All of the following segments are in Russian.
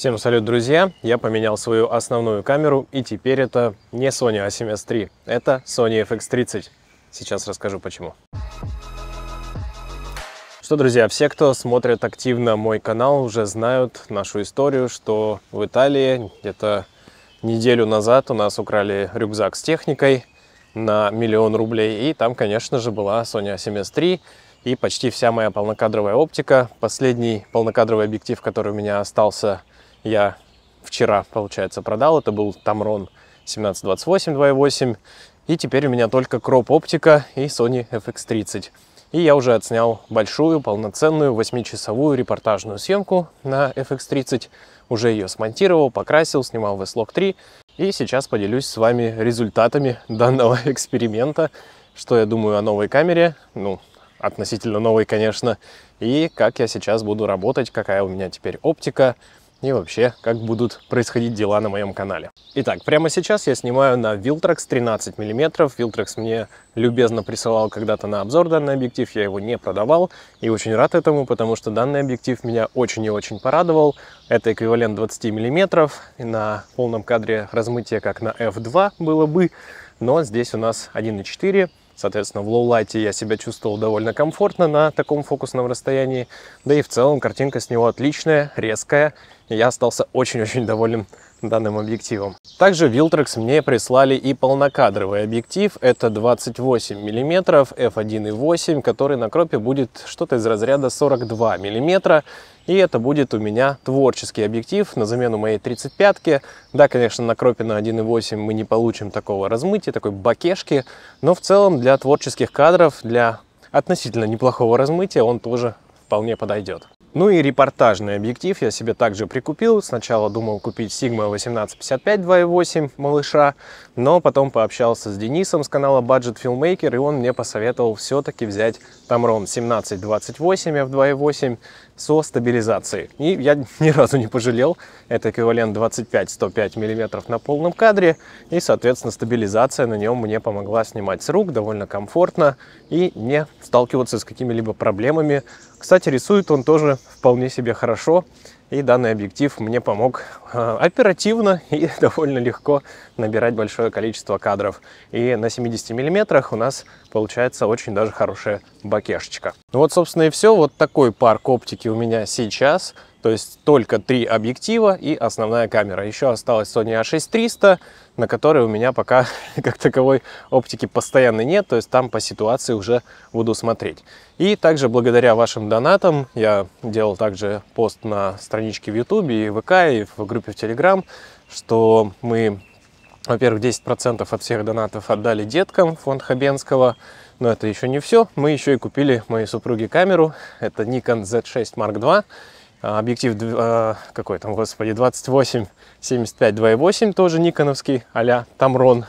Всем салют, друзья! Я поменял свою основную камеру, и теперь это не Sony a7S III, это Sony FX30. Сейчас расскажу почему. Что, друзья, все, кто смотрит активно мой канал, уже знают нашу историю, что в Италии где-то неделю назад у нас украли рюкзак с техникой на миллион рублей, и там, конечно же, была Sony a7S III, и почти вся моя полнокадровая оптика. Последний полнокадровый объектив, который у меня остался – я вчера, получается, продал. Это был Tamron 1728 2.8. И теперь у меня только Crop Optica и Sony FX30. И я уже отснял большую, полноценную, 8-часовую репортажную съемку на FX30. Уже ее смонтировал, покрасил, снимал в S-Log 3. И сейчас поделюсь с вами результатами данного эксперимента, что я думаю о новой камере, ну, относительно новой, конечно, и как я сейчас буду работать, какая у меня теперь оптика, и вообще, как будут происходить дела на моем канале. Итак, прямо сейчас я снимаю на Viltrax 13 мм. Viltrax мне любезно присылал когда-то на обзор данный объектив, я его не продавал, и очень рад этому, потому что данный объектив меня очень и очень порадовал. Это эквивалент 20 мм, и на полном кадре размытие как на f2 было бы, но здесь у нас 1.4 Соответственно, в лоу-лайте я себя чувствовал довольно комфортно на таком фокусном расстоянии. Да и в целом картинка с него отличная, резкая. И я остался очень-очень доволен данным объективом. Также Viltrex мне прислали и полнокадровый объектив, это 28 мм f1.8, который на кропе будет что-то из разряда 42 мм, и это будет у меня творческий объектив на замену моей 35-ки. Да, конечно, на кропе на 1.8 мы не получим такого размытия, такой бакешки, но в целом для творческих кадров, для относительно неплохого размытия он тоже вполне подойдет. Ну и репортажный объектив я себе также прикупил. Сначала думал купить Sigma 1855 2.8 малыша, но потом пообщался с Денисом с канала Budget Filmmaker, и он мне посоветовал все-таки взять Tamron 1728 f2.8 со стабилизацией. И я ни разу не пожалел. Это эквивалент 25-105 мм на полном кадре, и, соответственно, стабилизация на нем мне помогла снимать с рук довольно комфортно и не сталкиваться с какими-либо проблемами. Кстати, рисует он тоже вполне себе хорошо. И данный объектив мне помог э, оперативно и довольно легко набирать большое количество кадров. И на 70 миллиметрах у нас получается очень даже хорошая бакешечка. Ну вот, собственно, и все. Вот такой парк оптики у меня сейчас. То есть только три объектива и основная камера. Еще осталась Sony A6300, на которой у меня пока как таковой оптики постоянной нет, то есть там по ситуации уже буду смотреть. И также благодаря вашим донатам я делал также пост на страничке в YouTube и ВК, и в группе в Telegram, что мы, во-первых, 10% от всех донатов отдали деткам фонд Хабенского, но это еще не все. Мы еще и купили моей супруге камеру, это Nikon Z6 Mark II, а, объектив а, какой там, господи, 28, 75, 2.8, тоже никоновский, а Тамрон.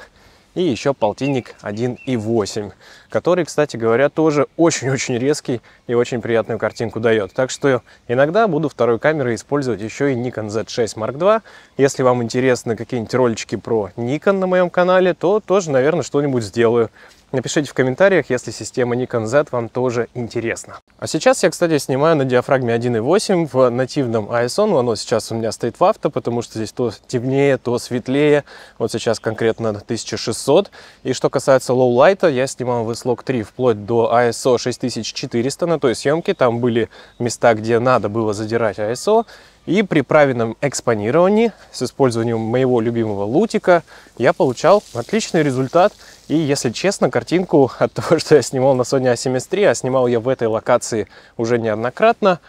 И еще полтинник 1.8, который, кстати говоря, тоже очень-очень резкий и очень приятную картинку дает. Так что иногда буду второй камерой использовать еще и Nikon Z6 Mark II. Если вам интересны какие-нибудь ролички про Nikon на моем канале, то тоже, наверное, что-нибудь сделаю. Напишите в комментариях, если система Nikon Z вам тоже интересна. А сейчас я, кстати, снимаю на диафрагме 1.8 в нативном ISO. но оно сейчас у меня стоит в авто, потому что здесь то темнее, то светлее. Вот сейчас конкретно 1600. И что касается лоу-лайта, я снимал в Slog 3 вплоть до ISO 6400 на той съемке. Там были места, где надо было задирать ISO. И при правильном экспонировании с использованием моего любимого лутика я получал отличный результат. И если честно, картинку от того, что я снимал на Sony A7S III, а снимал я в этой локации уже неоднократно,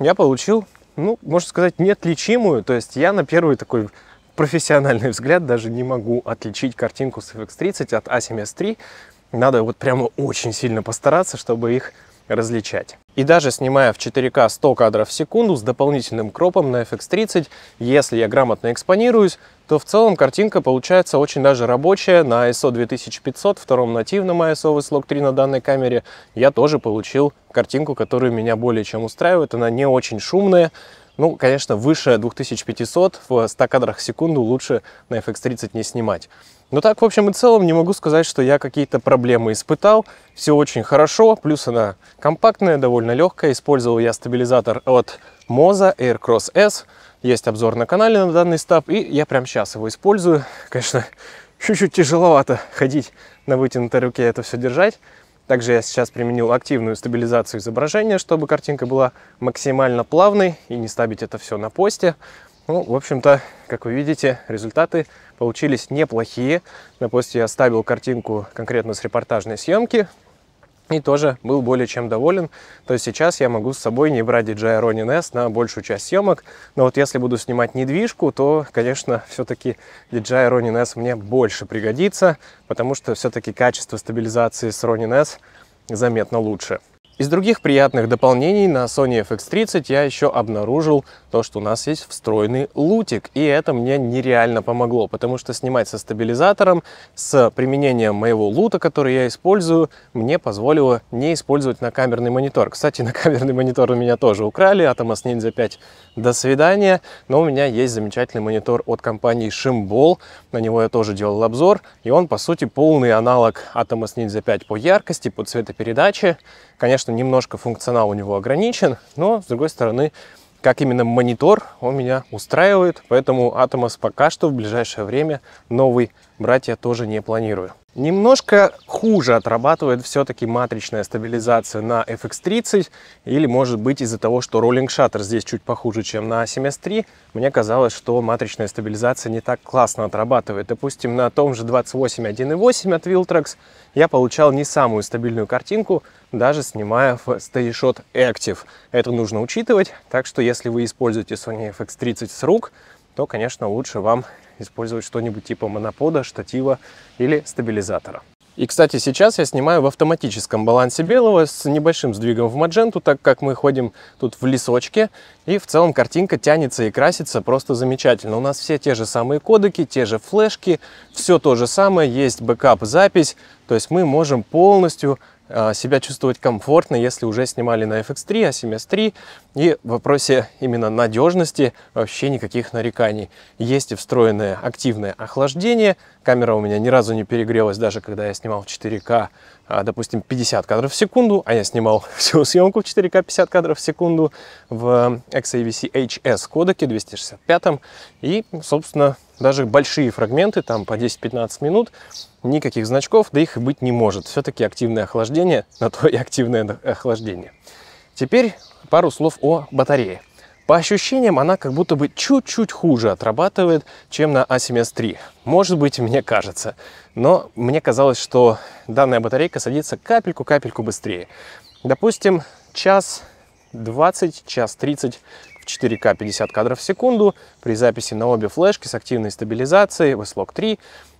я получил, ну, можно сказать, неотличимую. То есть я на первый такой профессиональный взгляд даже не могу отличить картинку с FX30 от A7S III. Надо вот прямо очень сильно постараться, чтобы их различать. И даже снимая в 4К 100 кадров в секунду с дополнительным кропом на FX30, если я грамотно экспонируюсь, то в целом картинка получается очень даже рабочая. На ISO 2500, втором нативном ISO Slog 3 на данной камере, я тоже получил картинку, которая меня более чем устраивает. Она не очень шумная, ну, конечно, выше 2500 в 100 кадрах в секунду лучше на FX30 не снимать. Но ну так, в общем и целом, не могу сказать, что я какие-то проблемы испытал. Все очень хорошо, плюс она компактная, довольно легкая. Использовал я стабилизатор от Moza Aircross S. Есть обзор на канале на данный стаб, и я прямо сейчас его использую. Конечно, чуть-чуть тяжеловато ходить на вытянутой руке это все держать. Также я сейчас применил активную стабилизацию изображения, чтобы картинка была максимально плавной и не стабить это все на посте. Ну, в общем-то, как вы видите, результаты получились неплохие. На посте я ставил картинку конкретно с репортажной съемки, и тоже был более чем доволен. То есть сейчас я могу с собой не брать DJI Ronin S на большую часть съемок, но вот если буду снимать недвижку, то, конечно, все-таки DJI Ronin S мне больше пригодится, потому что все-таки качество стабилизации с Ronin S заметно лучше. Из других приятных дополнений на Sony FX30 я еще обнаружил то, что у нас есть встроенный лутик, и это мне нереально помогло, потому что снимать со стабилизатором, с применением моего лута, который я использую, мне позволило не использовать на камерный монитор. Кстати, на камерный монитор у меня тоже украли, Atomos Ninja 5 до свидания, но у меня есть замечательный монитор от компании Shimball, на него я тоже делал обзор, и он, по сути, полный аналог Atomos Ninja 5 по яркости, по цветопередаче. Конечно, что немножко функционал у него ограничен, но, с другой стороны, как именно монитор, он меня устраивает, поэтому Atomos пока что в ближайшее время новый брать я тоже не планирую. Немножко хуже отрабатывает все-таки матричная стабилизация на FX30, или может быть из-за того, что роллинг шаттер здесь чуть похуже, чем на 7 s 3 мне казалось, что матричная стабилизация не так классно отрабатывает. Допустим, на том же 28.1.8 от Viltrax я получал не самую стабильную картинку, даже снимая в SteadyShot Active. Это нужно учитывать, так что если вы используете Sony FX30 с рук, то, конечно, лучше вам использовать что-нибудь типа монопода, штатива или стабилизатора. И, кстати, сейчас я снимаю в автоматическом балансе белого с небольшим сдвигом в мадженту, так как мы ходим тут в лесочке, и в целом картинка тянется и красится просто замечательно. У нас все те же самые кодеки, те же флешки, все то же самое, есть бэкап-запись, то есть мы можем полностью Э, себя чувствовать комфортно, если уже снимали на FX3, а 3 и в вопросе именно надежности вообще никаких нареканий. Есть и встроенное активное охлаждение. Камера у меня ни разу не перегрелась, даже когда я снимал 4К, а, допустим, 50 кадров в секунду, а я снимал всю съемку в 4К 50 кадров в секунду в XAVC HS кодеке 265. И, собственно, даже большие фрагменты, там по 10-15 минут, никаких значков, да их и быть не может. Все-таки активное охлаждение, на то и активное охлаждение. Теперь пару слов о батарее. По ощущениям, она как будто бы чуть-чуть хуже отрабатывает, чем на A7S 3. Может быть, мне кажется. Но мне казалось, что данная батарейка садится капельку-капельку быстрее. Допустим, час 20, час 30 в 4К 50 кадров в секунду при записи на обе флешки с активной стабилизацией, Westlock 3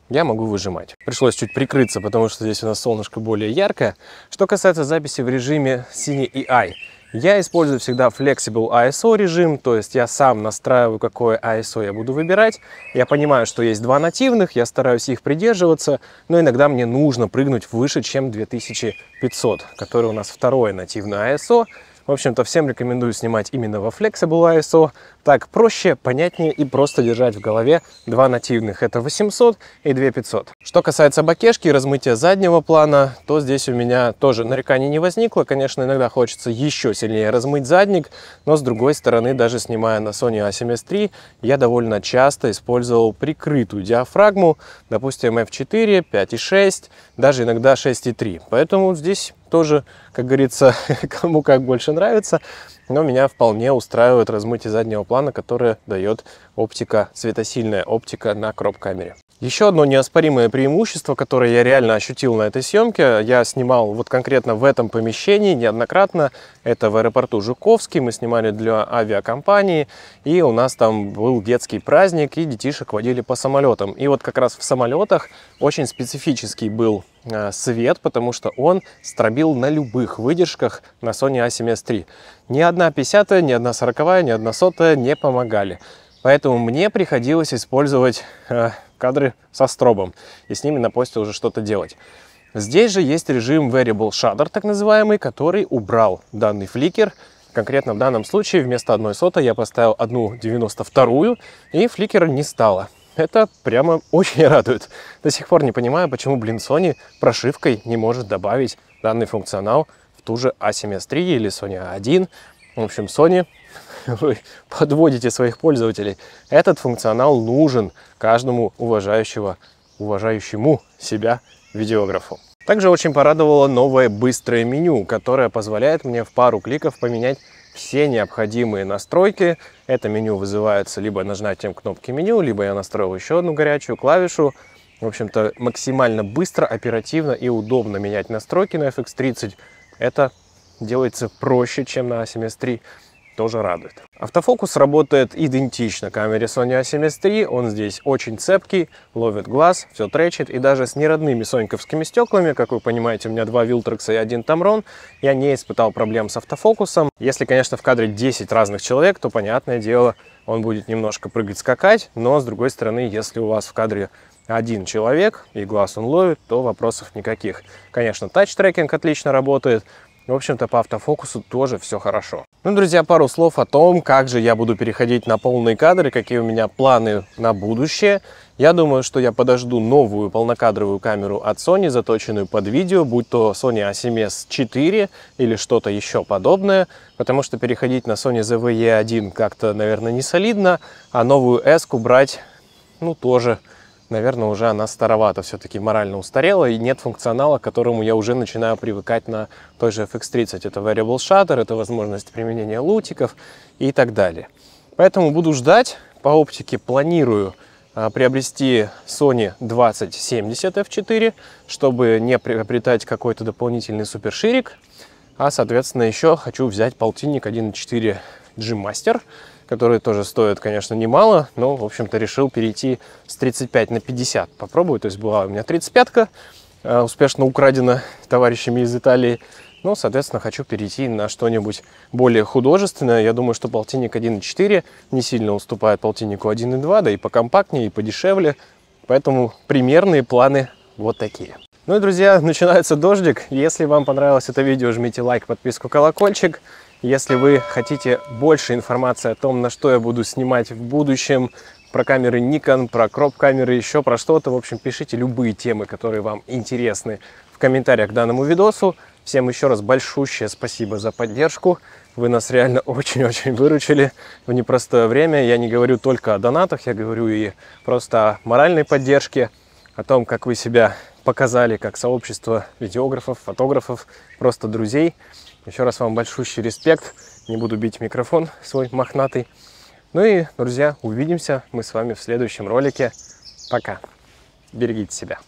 я могу выжимать. Пришлось чуть прикрыться, потому что здесь у нас солнышко более яркое. Что касается записи в режиме синий EI, я использую всегда Flexible ISO режим, то есть я сам настраиваю, какое ISO я буду выбирать. Я понимаю, что есть два нативных, я стараюсь их придерживаться, но иногда мне нужно прыгнуть выше, чем 2500, который у нас второе нативное ISO. В общем-то, всем рекомендую снимать именно во Flexible ISO. Так проще, понятнее и просто держать в голове два нативных. Это 800 и 2500. Что касается бакешки и размытия заднего плана, то здесь у меня тоже нареканий не возникло. Конечно, иногда хочется еще сильнее размыть задник, но с другой стороны, даже снимая на Sony a7S III, я довольно часто использовал прикрытую диафрагму, допустим, f4, 5.6, даже иногда 6.3. Поэтому здесь тоже, как говорится, кому как больше нравится, но меня вполне устраивает размытие заднего плана, которое дает оптика, светосильная оптика на кроп-камере. Еще одно неоспоримое преимущество, которое я реально ощутил на этой съемке, я снимал вот конкретно в этом помещении неоднократно, это в аэропорту Жуковский, мы снимали для авиакомпании, и у нас там был детский праздник, и детишек водили по самолетам. И вот как раз в самолетах очень специфический был э, свет, потому что он стробил на любых выдержках на Sony a7S III. Ни одна 50 ни одна 40 ни одна сотая не помогали. Поэтому мне приходилось использовать э, кадры со стробом и с ними на посте уже что-то делать. Здесь же есть режим Variable Shutter, так называемый, который убрал данный фликер. Конкретно в данном случае вместо одной сотой я поставил одну 92 и фликера не стало. Это прямо очень радует. До сих пор не понимаю, почему, блин, Sony прошивкой не может добавить данный функционал в ту же A7S3 или Sony A1. В общем, Sony вы подводите своих пользователей. Этот функционал нужен каждому уважающего, уважающему себя видеографу. Также очень порадовало новое быстрое меню, которое позволяет мне в пару кликов поменять все необходимые настройки. Это меню вызывается либо нажатием кнопки меню, либо я настроил еще одну горячую клавишу. В общем-то, максимально быстро, оперативно и удобно менять настройки на FX30. Это делается проще, чем на ASMS3 тоже радует. Автофокус работает идентично камере Sony a 7 III, он здесь очень цепкий, ловит глаз, все тречит, и даже с неродными соньковскими стеклами, как вы понимаете, у меня два Вилтрекса и один тамрон, я не испытал проблем с автофокусом. Если, конечно, в кадре 10 разных человек, то, понятное дело, он будет немножко прыгать, скакать, но, с другой стороны, если у вас в кадре один человек и глаз он ловит, то вопросов никаких. Конечно, тач-трекинг отлично работает, в общем-то, по автофокусу тоже все хорошо. Ну, друзья, пару слов о том, как же я буду переходить на полные кадры, какие у меня планы на будущее. Я думаю, что я подожду новую полнокадровую камеру от Sony, заточенную под видео, будь то Sony A7S 4 или что-то еще подобное, потому что переходить на Sony ZV-E1 как-то, наверное, не солидно, а новую S брать, ну, тоже наверное, уже она старовата, все-таки морально устарела, и нет функционала, к которому я уже начинаю привыкать на той же FX30. Это variable shutter, это возможность применения лутиков и так далее. Поэтому буду ждать, по оптике планирую а, приобрести Sony 2070 F4, чтобы не приобретать какой-то дополнительный суперширик, а, соответственно, еще хочу взять полтинник 1.4 G-Master, которые тоже стоят, конечно, немало, но, в общем-то, решил перейти с 35 на 50 попробую. То есть была у меня 35-ка, э, успешно украдена товарищами из Италии. Ну, соответственно, хочу перейти на что-нибудь более художественное. Я думаю, что полтинник 1.4 не сильно уступает полтиннику 1.2, да и покомпактнее, и подешевле. Поэтому примерные планы вот такие. Ну и, друзья, начинается дождик. Если вам понравилось это видео, жмите лайк, подписку, колокольчик. Если вы хотите больше информации о том, на что я буду снимать в будущем, про камеры Nikon, про кроп-камеры, еще про что-то, в общем, пишите любые темы, которые вам интересны в комментариях к данному видосу. Всем еще раз большущее спасибо за поддержку. Вы нас реально очень-очень выручили в непростое время. Я не говорю только о донатах, я говорю и просто о моральной поддержке, о том, как вы себя показали как сообщество видеографов, фотографов, просто друзей. Еще раз вам большущий респект. Не буду бить микрофон свой мохнатый. Ну и, друзья, увидимся мы с вами в следующем ролике. Пока. Берегите себя.